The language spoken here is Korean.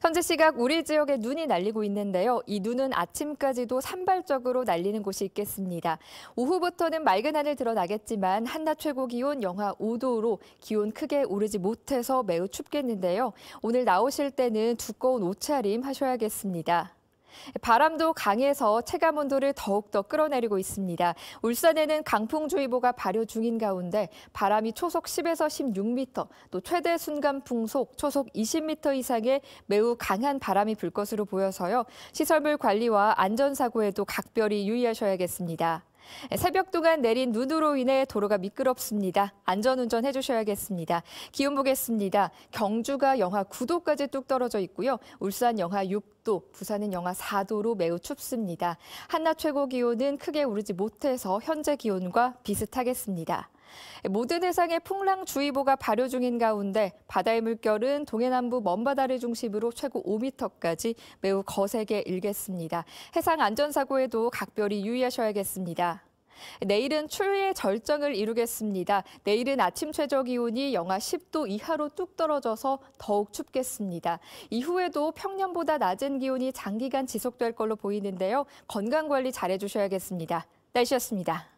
현재 시각 우리 지역에 눈이 날리고 있는데요. 이 눈은 아침까지도 산발적으로 날리는 곳이 있겠습니다. 오후부터는 맑은 하늘 드러나겠지만 한낮 최고 기온 영하 5도로 기온 크게 오르지 못해서 매우 춥겠는데요. 오늘 나오실 때는 두꺼운 옷차림 하셔야겠습니다. 바람도 강해서 체감 온도를 더욱더 끌어내리고 있습니다. 울산에는 강풍주의보가 발효 중인 가운데 바람이 초속 10에서 16m, 또 최대 순간 풍속 초속 20m 이상의 매우 강한 바람이 불 것으로 보여서요. 시설물 관리와 안전사고에도 각별히 유의하셔야겠습니다. 새벽 동안 내린 눈으로 인해 도로가 미끄럽습니다. 안전운전 해주셔야겠습니다. 기온 보겠습니다. 경주가 영하 9도까지 뚝 떨어져 있고요. 울산 영하 6도, 부산은 영하 4도로 매우 춥습니다. 한낮 최고 기온은 크게 오르지 못해서 현재 기온과 비슷하겠습니다. 모든 해상에 풍랑주의보가 발효 중인 가운데 바다의 물결은 동해남부 먼바다를 중심으로 최고 5m까지 매우 거세게 일겠습니다. 해상 안전사고에도 각별히 유의하셔야겠습니다. 내일은 추위의 절정을 이루겠습니다. 내일은 아침 최저 기온이 영하 10도 이하로 뚝 떨어져서 더욱 춥겠습니다. 이후에도 평년보다 낮은 기온이 장기간 지속될 걸로 보이는데요. 건강 관리 잘해 주셔야겠습니다. 날씨였습니다.